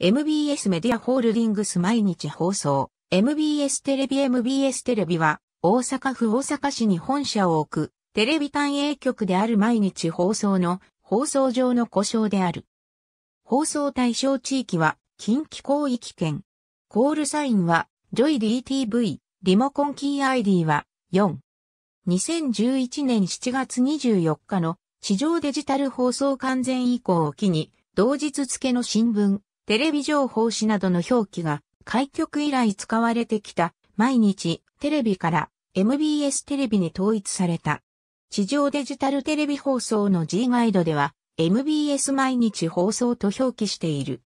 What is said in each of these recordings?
MBS メディアホールディングス毎日放送、MBS テレビ MBS テレビは、大阪府大阪市に本社を置く、テレビ単営局である毎日放送の放送上の故障である。放送対象地域は、近畿広域圏。コールサインは、JOYDTV、リモコンキー ID は、4。2011年7月24日の、市場デジタル放送完全以降を機に、同日付の新聞、テレビ情報誌などの表記が開局以来使われてきた毎日テレビから MBS テレビに統一された。地上デジタルテレビ放送の G ガイドでは MBS 毎日放送と表記している。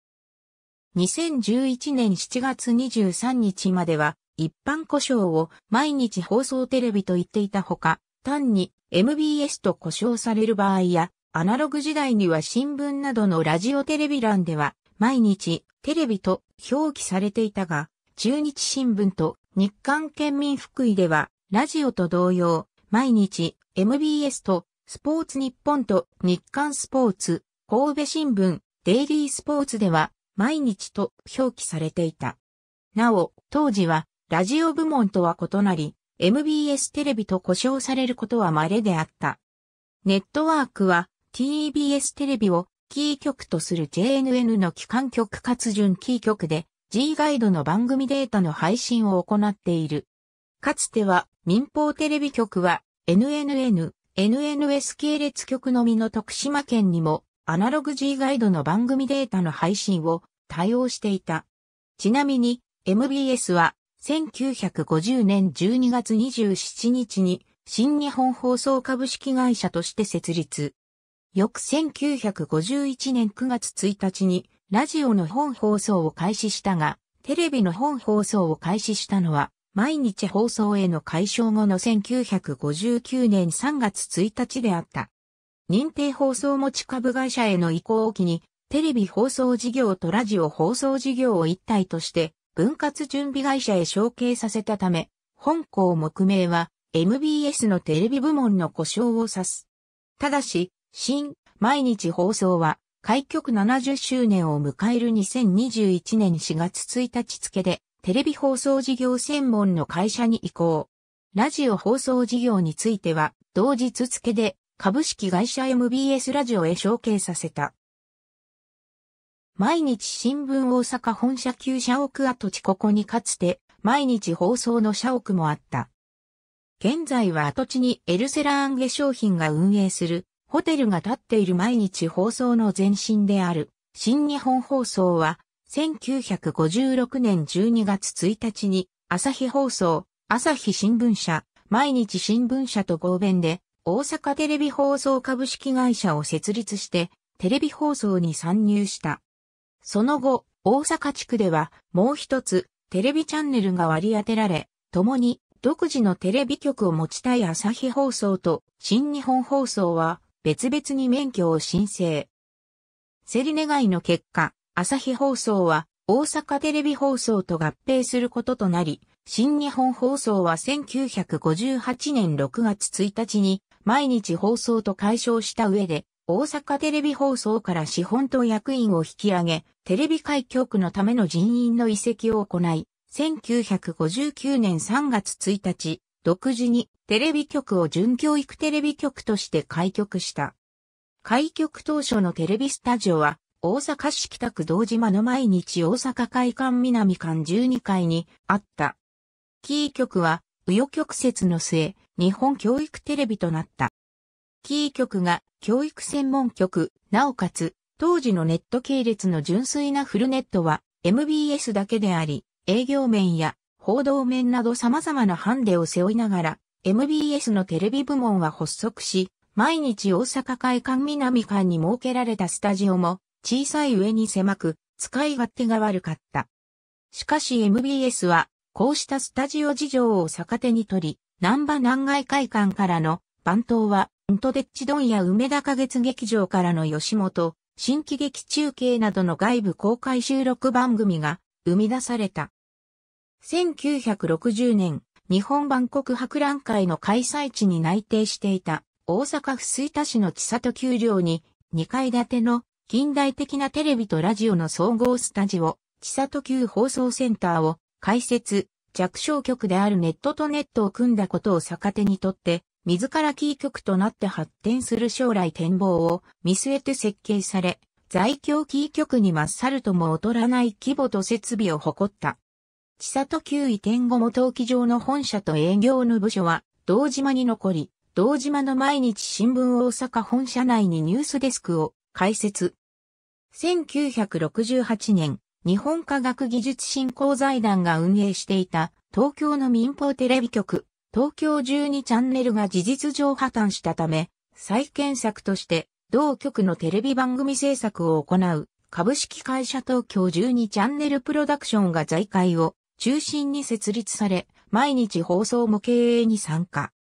2011年7月23日までは一般故障を毎日放送テレビと言っていたほか、単に MBS と故障される場合や、アナログ時代には新聞などのラジオテレビ欄では毎日テレビと表記されていたが、中日新聞と日韓県民福井では、ラジオと同様、毎日 MBS とスポーツ日本と日刊スポーツ、神戸新聞、デイリースポーツでは、毎日と表記されていた。なお、当時は、ラジオ部門とは異なり、MBS テレビと呼称されることは稀であった。ネットワークは TBS テレビをキー局とする JNN の機関局かつ準キー局で G ガイドの番組データの配信を行っている。かつては民放テレビ局は NNN、NNS 系列局のみの徳島県にもアナログ G ガイドの番組データの配信を対応していた。ちなみに MBS は1950年12月27日に新日本放送株式会社として設立。翌1951年9月1日にラジオの本放送を開始したが、テレビの本放送を開始したのは、毎日放送への解消後の1959年3月1日であった。認定放送持ち株会社への移行を機に、テレビ放送事業とラジオ放送事業を一体として、分割準備会社へ承継させたため、本校目名は MBS のテレビ部門の故障を指す。ただし、新、毎日放送は、開局70周年を迎える2021年4月1日付で、テレビ放送事業専門の会社に移行。ラジオ放送事業については、同日付で、株式会社 MBS ラジオへ承継させた。毎日新聞大阪本社旧社屋跡地ここにかつて、毎日放送の社屋もあった。現在は跡地にエルセラーン化商品が運営するホテルが建っている毎日放送の前身である、新日本放送は、1956年12月1日に、朝日放送、朝日新聞社、毎日新聞社と合弁で、大阪テレビ放送株式会社を設立して、テレビ放送に参入した。その後、大阪地区では、もう一つ、テレビチャンネルが割り当てられ、共に、独自のテレビ局を持ちたい朝日放送と、新日本放送は、別々に免許を申請。競り願いの結果、朝日放送は大阪テレビ放送と合併することとなり、新日本放送は1958年6月1日に毎日放送と解消した上で、大阪テレビ放送から資本と役員を引き上げ、テレビ開局のための人員の移籍を行い、1959年3月1日、独自にテレビ局を準教育テレビ局として開局した。開局当初のテレビスタジオは、大阪市北区道島の毎日大阪会館南館12階にあった。キー局は、紆余曲折の末、日本教育テレビとなった。キー局が教育専門局、なおかつ、当時のネット系列の純粋なフルネットは、MBS だけであり、営業面や報道面など様々なハンデを背負いながら、MBS のテレビ部門は発足し、毎日大阪会館南館に設けられたスタジオも小さい上に狭く、使い勝手が悪かった。しかし MBS は、こうしたスタジオ事情を逆手に取り、南波南外会館からの番頭は、ントデッチンや梅田花月劇場からの吉本、新喜劇中継などの外部公開収録番組が生み出された。1960年、日本万国博覧会の開催地に内定していた大阪府吹田市の千里丘陵に2階建ての近代的なテレビとラジオの総合スタジオ、千里丘放送センターを開設、弱小局であるネットとネットを組んだことを逆手にとって、自らキー局となって発展する将来展望を見据えて設計され、在京キー局にまっさるとも劣らない規模と設備を誇った。千里九位天後も陶器場の本社と営業の部署は、道島に残り、道島の毎日新聞大阪本社内にニュースデスクを開設。1968年、日本科学技術振興財団が運営していた東京の民放テレビ局、東京12チャンネルが事実上破綻したため、再建策として同局のテレビ番組制作を行う株式会社東京12チャンネルプロダクションが財界を中心に設立され、毎日放送も経営に参加。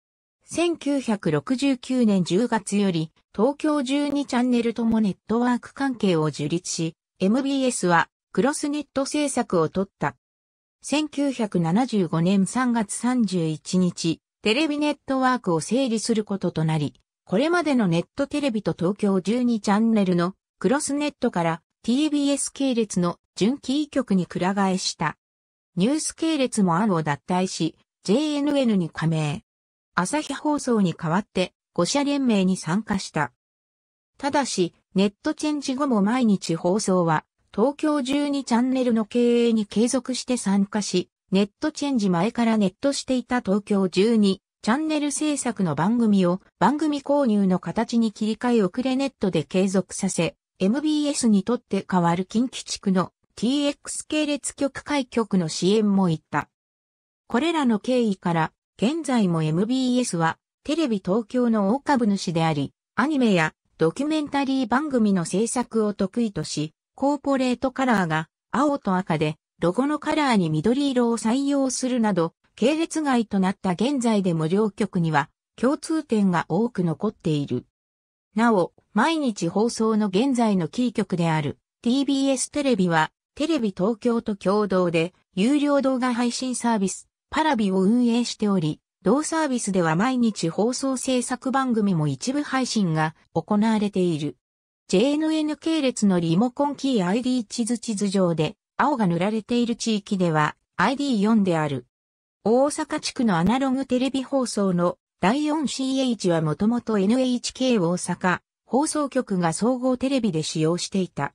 1969年10月より、東京12チャンネルともネットワーク関係を樹立し、MBS はクロスネット制作を取った。1975年3月31日、テレビネットワークを整理することとなり、これまでのネットテレビと東京12チャンネルのクロスネットから TBS 系列の準キー局にくら替えした。ニュース系列もアンを脱退し、JNN に加盟。朝日放送に代わって、5社連盟に参加した。ただし、ネットチェンジ後も毎日放送は、東京12チャンネルの経営に継続して参加し、ネットチェンジ前からネットしていた東京12チャンネル制作の番組を番組購入の形に切り替え遅れネットで継続させ、MBS にとって代わる近畿地区の TX 系列局開局の支援も言った。これらの経緯から、現在も MBS はテレビ東京の大株主であり、アニメやドキュメンタリー番組の制作を得意とし、コーポレートカラーが青と赤で、ロゴのカラーに緑色を採用するなど、系列外となった現在でも両局には共通点が多く残っている。なお、毎日放送の現在のキー局である TBS テレビはテレビ東京と共同で有料動画配信サービス、パラビを運営しており、同サービスでは毎日放送制作番組も一部配信が行われている。JNN 系列のリモコンキー ID 地図地図上で青が塗られている地域では ID4 である。大阪地区のアナログテレビ放送の第 4CH はもともと NHK 大阪放送局が総合テレビで使用していた。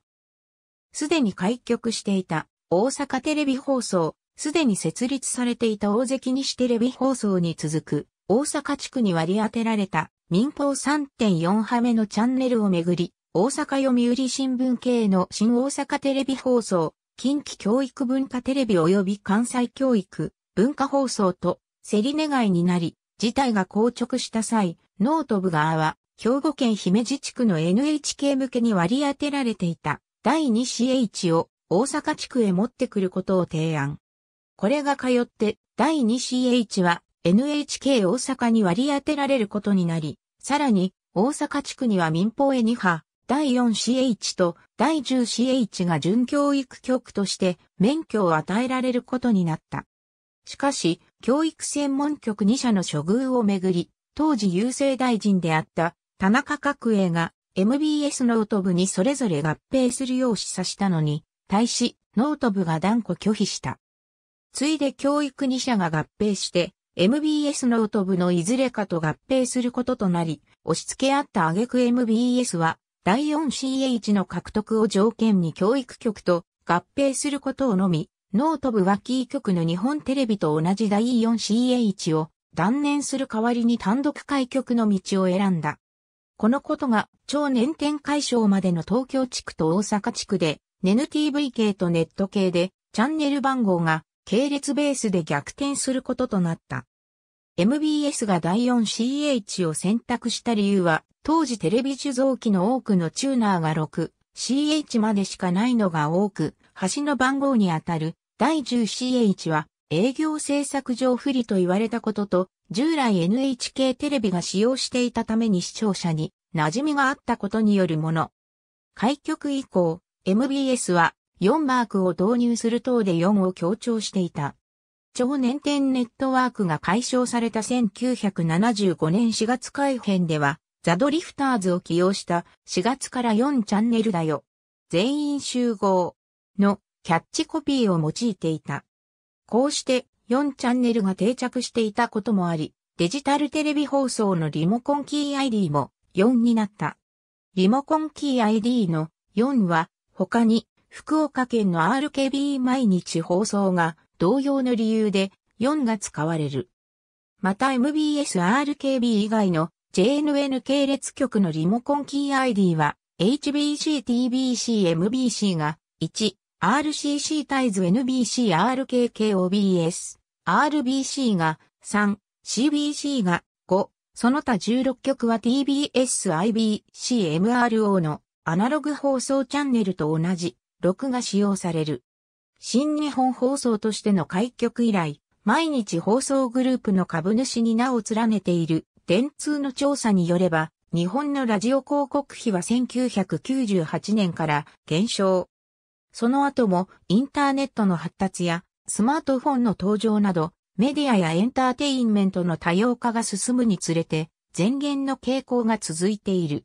すでに開局していた大阪テレビ放送、すでに設立されていた大関西テレビ放送に続く大阪地区に割り当てられた民放3.4波目のチャンネルをめぐり、大阪読売新聞系の新大阪テレビ放送、近畿教育文化テレビ及び関西教育文化放送と競り願いになり、事態が硬直した際、ノート部側は兵庫県姫路地区の NHK 向けに割り当てられていた第 2CH を大阪地区へ持ってくることを提案。これが通って第 2CH は NHK 大阪に割り当てられることになり、さらに大阪地区には民放へ2波、第 4CH と第 10CH が準教育局として免許を与えられることになった。しかし、教育専門局2社の処遇をめぐり、当時郵政大臣であった田中角栄が MBS ノート部にそれぞれ合併するよう示唆したのに、対し、ノート部が断固拒否した。ついで教育2社が合併して、MBS ノート部のいずれかと合併することとなり、押し付け合った挙句 MBS は、第 4CH の獲得を条件に教育局と合併することをのみ、ノート部はキー局の日本テレビと同じ第 4CH を断念する代わりに単独開局の道を選んだ。このことが超年点解消までの東京地区と大阪地区で、n TV 系とネット系で、チャンネル番号が系列ベースで逆転することとなった。MBS が第 4CH を選択した理由は、当時テレビ受像機の多くのチューナーが 6CH までしかないのが多く、端の番号にあたる第 10CH は営業制作上不利と言われたことと、従来 NHK テレビが使用していたために視聴者に馴染みがあったことによるもの。開局以降、MBS は4マークを導入する等で4を強調していた。超年点ネットワークが解消された1975年4月改編では、ザ・ドリフターズを起用した4月から4チャンネルだよ。全員集合のキャッチコピーを用いていた。こうして4チャンネルが定着していたこともあり、デジタルテレビ放送のリモコンキー ID も4になった。リモコンキー ID の4は他に福岡県の RKB 毎日放送が同様の理由で4が使われる。また MBSRKB 以外の JNN 系列局のリモコンキー ID は HBCTBCMBC が1、RCC 対図 NBC RKKOBS、RBC が3、CBC が5、その他16局は TBS IBC MRO のアナログ放送チャンネルと同じ、録が使用される。新日本放送としての開局以来、毎日放送グループの株主に名を連ねている、電通の調査によれば、日本のラジオ広告費は1998年から減少。その後もインターネットの発達やスマートフォンの登場など、メディアやエンターテインメントの多様化が進むにつれて、前言の傾向が続いている。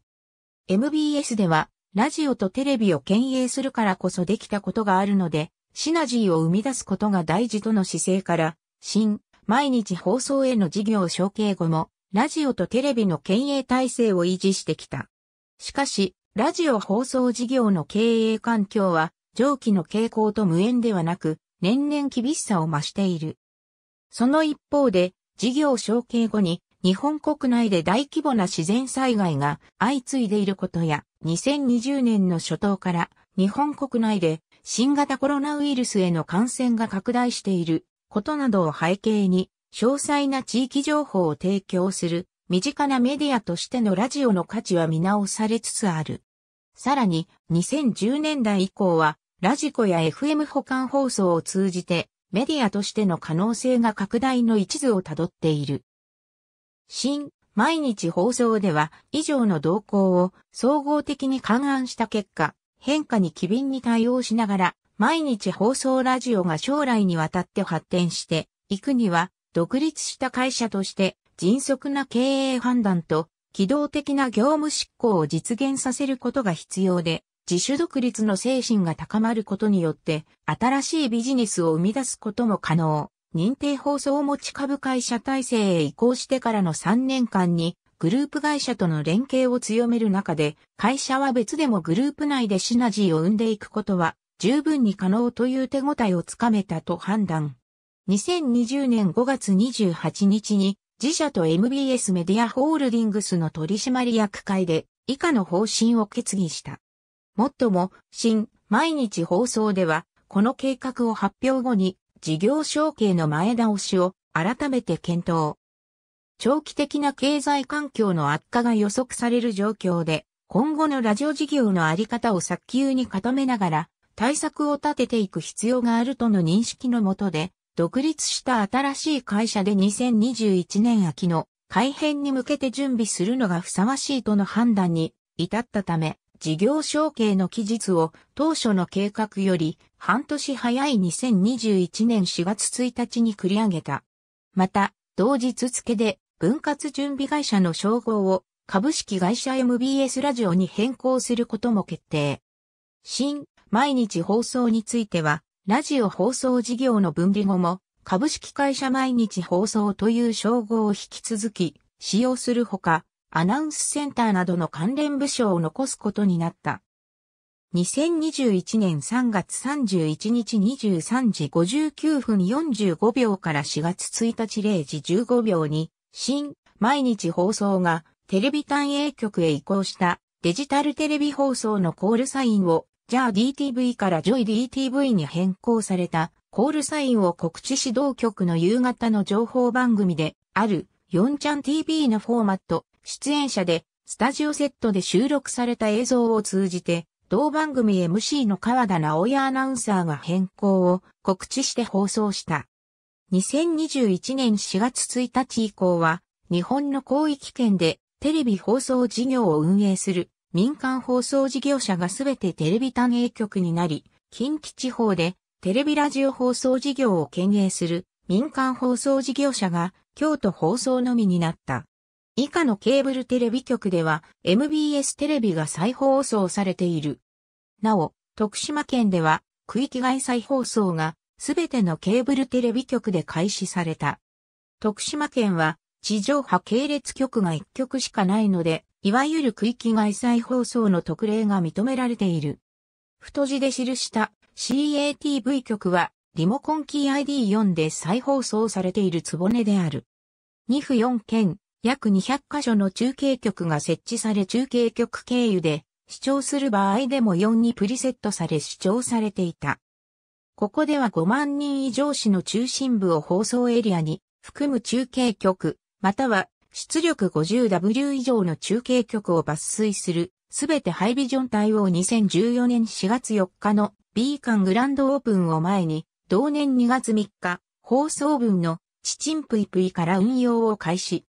MBS では、ラジオとテレビを兼営するからこそできたことがあるので、シナジーを生み出すことが大事との姿勢から、新、毎日放送への事業承継後も、ラジオとテレビの県営体制を維持してきた。しかし、ラジオ放送事業の経営環境は、上記の傾向と無縁ではなく、年々厳しさを増している。その一方で、事業承継後に日本国内で大規模な自然災害が相次いでいることや、2020年の初頭から日本国内で新型コロナウイルスへの感染が拡大していることなどを背景に、詳細な地域情報を提供する身近なメディアとしてのラジオの価値は見直されつつある。さらに、2010年代以降は、ラジコや FM 保管放送を通じて、メディアとしての可能性が拡大の一途をたどっている。新、毎日放送では、以上の動向を総合的に勘案した結果、変化に機敏に対応しながら、毎日放送ラジオが将来にわたって発展していくには、独立した会社として迅速な経営判断と機動的な業務執行を実現させることが必要で、自主独立の精神が高まることによって、新しいビジネスを生み出すことも可能。認定放送持ち株会社体制へ移行してからの3年間に、グループ会社との連携を強める中で、会社は別でもグループ内でシナジーを生んでいくことは、十分に可能という手応えをつかめたと判断。2020年5月28日に、自社と MBS メディアホールディングスの取締役会で以下の方針を決議した。もっとも、新、毎日放送では、この計画を発表後に、事業承継の前倒しを改めて検討。長期的な経済環境の悪化が予測される状況で、今後のラジオ事業のあり方を早急に固めながら、対策を立てていく必要があるとの認識のもとで、独立した新しい会社で2021年秋の改編に向けて準備するのがふさわしいとの判断に至ったため、事業承継の期日を当初の計画より半年早い2021年4月1日に繰り上げた。また、同日付で分割準備会社の称号を株式会社 MBS ラジオに変更することも決定。新毎日放送についてはラジオ放送事業の分離後も、株式会社毎日放送という称号を引き続き、使用するほか、アナウンスセンターなどの関連部署を残すことになった。2021年3月31日23時59分45秒から4月1日0時15秒に、新、毎日放送がテレビ単営局へ移行したデジタルテレビ放送のコールサインをじゃあ DTV から JOYDTV に変更されたコールサインを告知指導局の夕方の情報番組である4ちゃん TV のフォーマット、出演者でスタジオセットで収録された映像を通じて同番組 MC の川田直也アナウンサーが変更を告知して放送した。2021年4月1日以降は、日本の広域圏でテレビ放送事業を運営する民間放送事業者がすべてテレビ単営局になり、近畿地方でテレビラジオ放送事業を経営する民間放送事業者が京都放送のみになった。以下のケーブルテレビ局では MBS テレビが再放送されている。なお、徳島県では区域外再放送がすべてのケーブルテレビ局で開始された。徳島県は地上波系列局が一局しかないので、いわゆる区域外再放送の特例が認められている。太字で記した CATV 局はリモコンキー ID4 で再放送されているつぼねである。2府4県、約200カ所の中継局が設置され中継局経由で視聴する場合でも4にプリセットされ視聴されていた。ここでは5万人以上市の中心部を放送エリアに含む中継局、または出力 50W 以上の中継局を抜粋する、すべてハイビジョン対応2014年4月4日のビーカングランドオープンを前に、同年2月3日、放送分のチチンプイプイから運用を開始。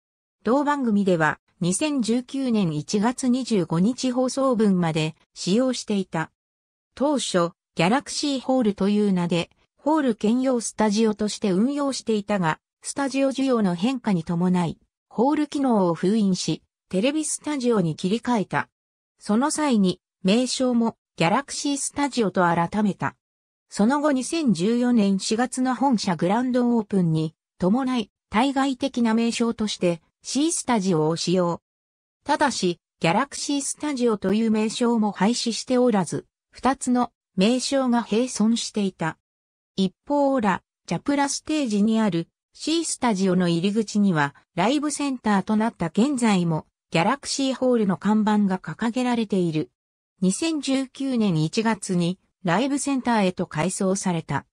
同番組では、2019年1月25日放送分まで使用していた。当初、ギャラクシーホールという名で、ホール兼用スタジオとして運用していたが、スタジオ需要の変化に伴い、ホール機能を封印し、テレビスタジオに切り替えた。その際に、名称もギャラクシースタジオと改めた。その後2014年4月の本社グランドオープンに伴い対外的な名称としてシースタジオを使用。ただし、ギャラクシースタジオという名称も廃止しておらず、二つの名称が並存していた。一方オラ、ジャプラステージにある C スタジオの入り口には、ライブセンターとなった現在も、ギャラクシーホールの看板が掲げられている。2019年1月に、ライブセンターへと改装された。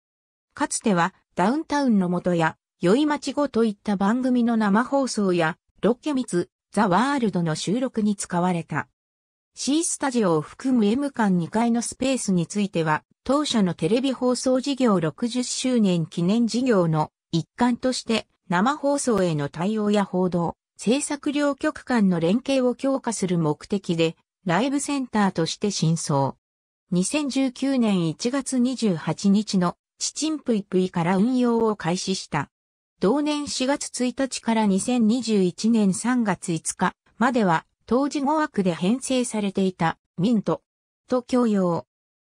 かつては、ダウンタウンの元や、宵町後といった番組の生放送や、ロッケミツ、ザ・ワールドの収録に使われた。C スタジオを含む M 館2階のスペースについては、当社のテレビ放送事業60周年記念事業の一環として生放送への対応や報道、制作両局間の連携を強化する目的で、ライブセンターとして真相。2019年1月28日のチチンプイプイから運用を開始した。同年4月1日から2021年3月5日までは当時5枠で編成されていたミントと共用。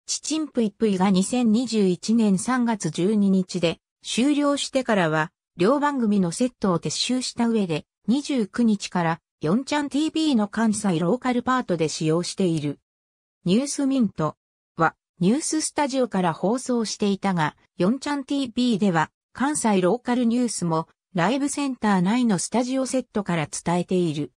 チチンプイプイが2021年3月12日で終了してからは、両番組のセットを撤収した上で、29日から、4チャン TV の関西ローカルパートで使用している。ニュースミントは、ニューススタジオから放送していたが、4チャン TV では、関西ローカルニュースも、ライブセンター内のスタジオセットから伝えている。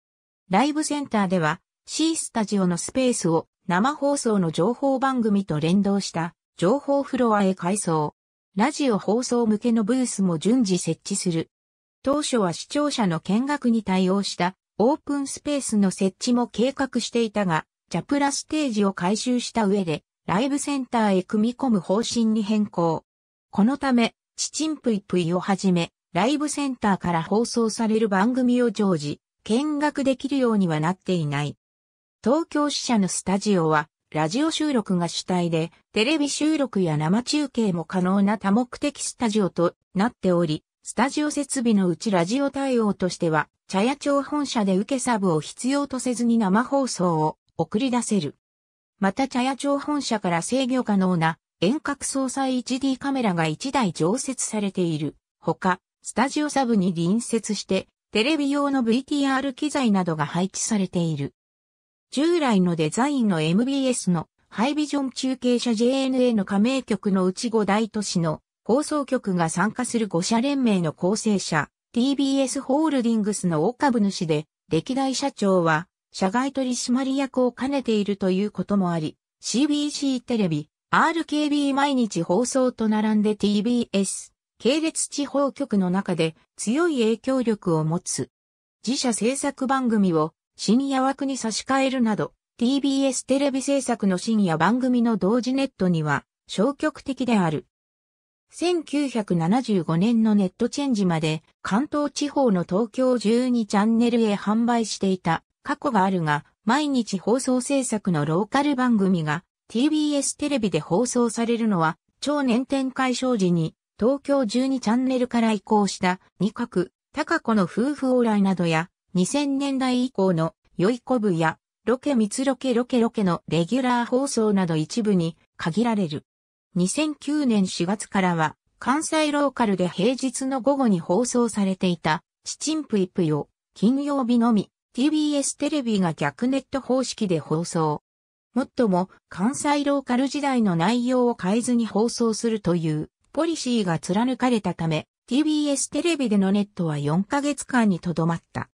ライブセンターでは、C スタジオのスペースを生放送の情報番組と連動した情報フロアへ改装。ラジオ放送向けのブースも順次設置する。当初は視聴者の見学に対応したオープンスペースの設置も計画していたが、ジャプラステージを改修した上で、ライブセンターへ組み込む方針に変更。このため、チチンプイプイをはじめ、ライブセンターから放送される番組を常時、見学できるようにはなっていない。東京支社のスタジオは、ラジオ収録が主体で、テレビ収録や生中継も可能な多目的スタジオとなっており、スタジオ設備のうちラジオ対応としては、茶屋町本社で受けサブを必要とせずに生放送を送り出せる。また茶屋町本社から制御可能な遠隔操作 h d カメラが1台常設されている。ほか、スタジオサブに隣接して、テレビ用の VTR 機材などが配置されている。従来のデザインの MBS のハイビジョン中継車 JNA の加盟局のうち5大都市の放送局が参加する5社連盟の構成者 TBS ホールディングスの大株主で歴代社長は社外取締役を兼ねているということもあり CBC テレビ RKB 毎日放送と並んで TBS 系列地方局の中で強い影響力を持つ自社制作番組を深夜枠に差し替えるなど、TBS テレビ制作の深夜番組の同時ネットには消極的である。1975年のネットチェンジまで関東地方の東京12チャンネルへ販売していた過去があるが、毎日放送制作のローカル番組が TBS テレビで放送されるのは、超年展開障時に東京12チャンネルから移行した二角、高子の夫婦往来などや2000年代以降の良いこぶやロケつロケロケロケのレギュラー放送など一部に限られる。2009年4月からは関西ローカルで平日の午後に放送されていたチチンプイプよ。金曜日のみ TBS テレビが逆ネット方式で放送。もっとも関西ローカル時代の内容を変えずに放送するというポリシーが貫かれたため TBS テレビでのネットは4ヶ月間にとどまった。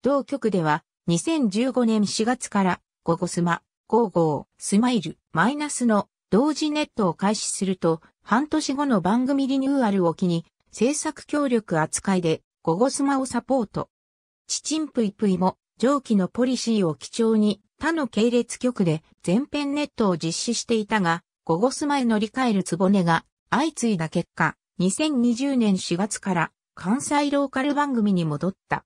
同局では、2015年4月から、ゴゴスマ、ゴーゴー、スマイル、マイナスの同時ネットを開始すると、半年後の番組リニューアルを機に、制作協力扱いで、ゴゴスマをサポート。チチンプイプイも、上記のポリシーを基調に、他の系列局で全編ネットを実施していたが、ゴゴスマへ乗り換えるつぼねが相次いだ結果、2020年4月から関西ローカル番組に戻った。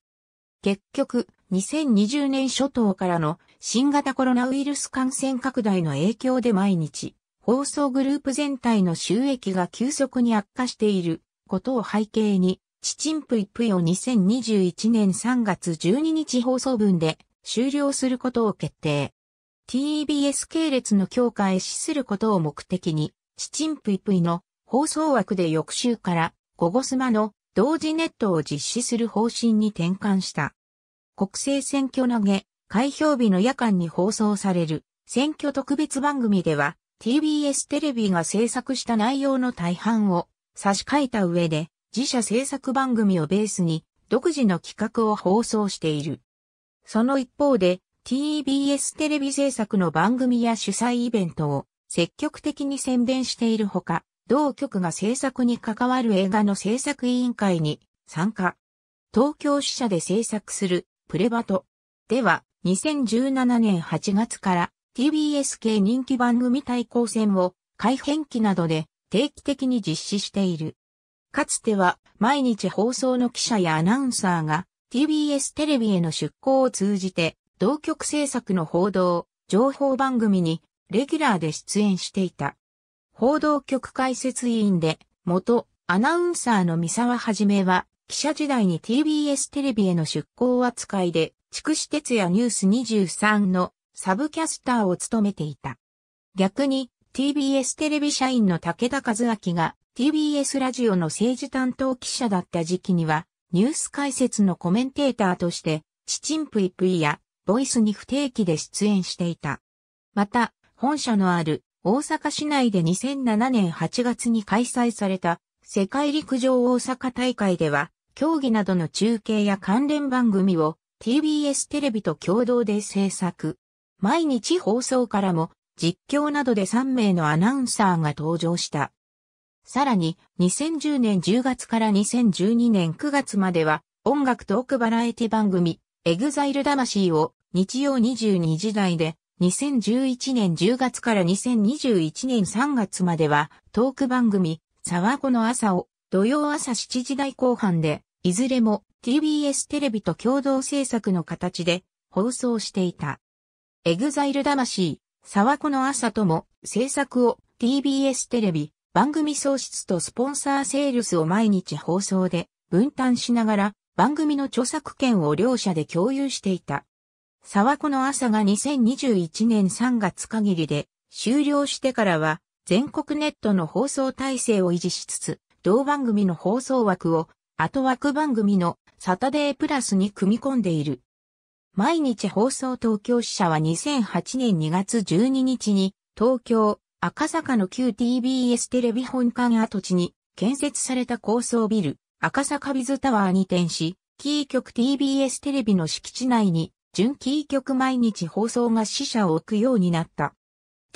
結局、2020年初頭からの新型コロナウイルス感染拡大の影響で毎日、放送グループ全体の収益が急速に悪化していることを背景に、チチンプイプイを2021年3月12日放送分で終了することを決定。TBS 系列の強化へ資することを目的に、チチンプイプイの放送枠で翌週から、ゴゴスマの同時ネットを実施する方針に転換した。国政選挙投げ、開票日の夜間に放送される選挙特別番組では TBS テレビが制作した内容の大半を差し替えた上で自社制作番組をベースに独自の企画を放送している。その一方で TBS テレビ制作の番組や主催イベントを積極的に宣伝しているほか、同局が制作に関わる映画の制作委員会に参加。東京支社で制作するプレバト。では、2017年8月から TBS 系人気番組対抗戦を改編期などで定期的に実施している。かつては毎日放送の記者やアナウンサーが TBS テレビへの出向を通じて同局制作の報道、情報番組にレギュラーで出演していた。報道局解説委員で、元アナウンサーの三沢はじめは、記者時代に TBS テレビへの出向扱いで、筑紫哲也ニュース23のサブキャスターを務めていた。逆に TBS テレビ社員の武田和明が TBS ラジオの政治担当記者だった時期には、ニュース解説のコメンテーターとして、チチンプイプイやボイスに不定期で出演していた。また、本社のある大阪市内で2007年8月に開催された世界陸上大阪大会では、競技などの中継や関連番組を TBS テレビと共同で制作。毎日放送からも実況などで3名のアナウンサーが登場した。さらに、2010年10月から2012年9月までは、音楽トークバラエティ番組、エグザイル魂を日曜22時台で2011年10月から2021年3月まではトーク番組、沢子の朝を土曜朝7時台後半で、いずれも TBS テレビと共同制作の形で放送していた。エグザイル魂、沢子の朝とも制作を TBS テレビ、番組創出とスポンサーセールスを毎日放送で分担しながら番組の著作権を両者で共有していた。沢子の朝が2021年3月限りで終了してからは全国ネットの放送体制を維持しつつ、同番組の放送枠を後枠番組のサタデープラスに組み込んでいる。毎日放送東京支社は2008年2月12日に東京赤坂の旧 TBS テレビ本館跡地に建設された高層ビル赤坂ビズタワーに転し、キー局 TBS テレビの敷地内に準キー局毎日放送が死者を置くようになった。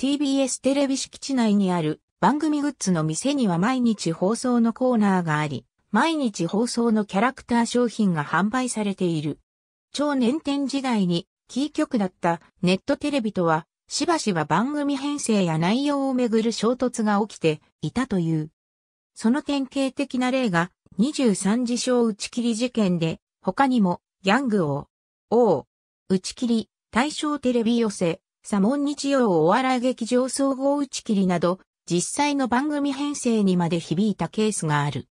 TBS テレビ敷地内にある番組グッズの店には毎日放送のコーナーがあり、毎日放送のキャラクター商品が販売されている。超年点時代にキー局だったネットテレビとは、しばしば番組編成や内容をめぐる衝突が起きていたという。その典型的な例が23時象打ち切り事件で、他にもギャング王、王、打ち切り、大正テレビ寄せ、サモン日曜お笑い劇場総合打ち切りなど、実際の番組編成にまで響いたケースがある。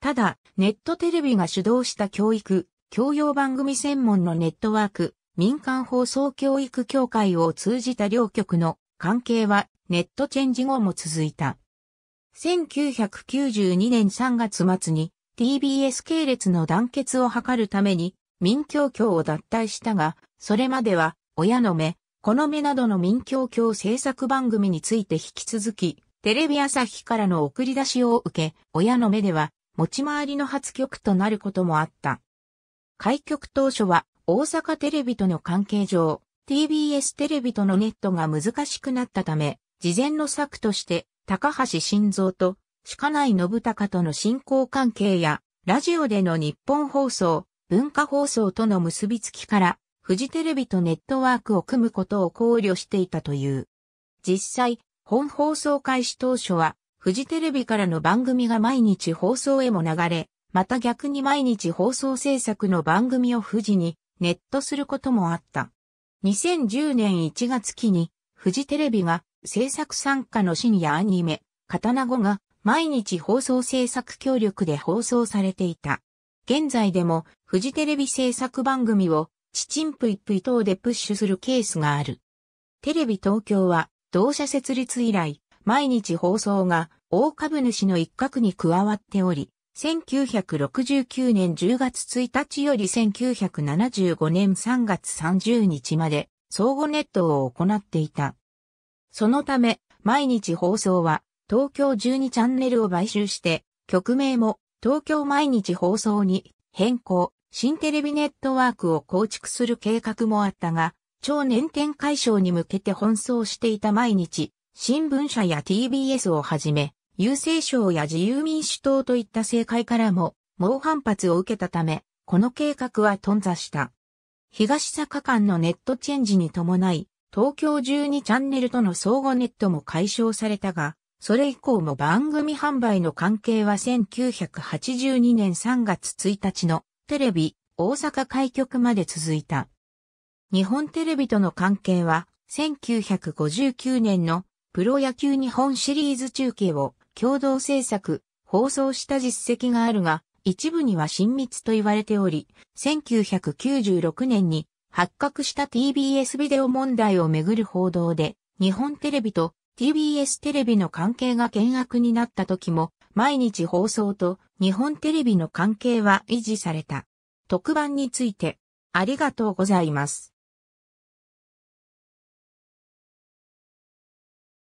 ただ、ネットテレビが主導した教育、教養番組専門のネットワーク、民間放送教育協会を通じた両局の関係はネットチェンジ後も続いた。1992年3月末に TBS 系列の団結を図るために民教協を脱退したが、それまでは、親の目、この目などの民教協制作番組について引き続き、テレビ朝日からの送り出しを受け、親の目では、持ち回りの初曲となることもあった。開局当初は、大阪テレビとの関係上、TBS テレビとのネットが難しくなったため、事前の策として、高橋晋三と、鹿内信孝との信仰関係や、ラジオでの日本放送、文化放送との結びつきから、フジテレビとネットワークを組むことを考慮していたという。実際、本放送開始当初は、フジテレビからの番組が毎日放送へも流れ、また逆に毎日放送制作の番組を富士にネットすることもあった。2010年1月期に、フジテレビが制作参加の深夜アニメ、刀子が毎日放送制作協力で放送されていた。現在でもフジテレビ制作番組をチチンプイプイ等でプッシュするケースがある。テレビ東京は同社設立以来、毎日放送が大株主の一角に加わっており、1969年10月1日より1975年3月30日まで相互ネットを行っていた。そのため、毎日放送は東京12チャンネルを買収して、曲名も東京毎日放送に変更、新テレビネットワークを構築する計画もあったが、超年点解消に向けて奔走していた毎日、新聞社や TBS をはじめ、郵政省や自由民主党といった政界からも、猛反発を受けたため、この計画は頓挫した。東坂間のネットチェンジに伴い、東京12チャンネルとの相互ネットも解消されたが、それ以降も番組販売の関係は1982年3月1日のテレビ大阪開局まで続いた。日本テレビとの関係は1959年のプロ野球日本シリーズ中継を共同制作、放送した実績があるが、一部には親密と言われており、1996年に発覚した TBS ビデオ問題をめぐる報道で、日本テレビと TBS テレビの関係が険悪になった時も、毎日放送と日本テレビの関係は維持された。特番について、ありがとうございます。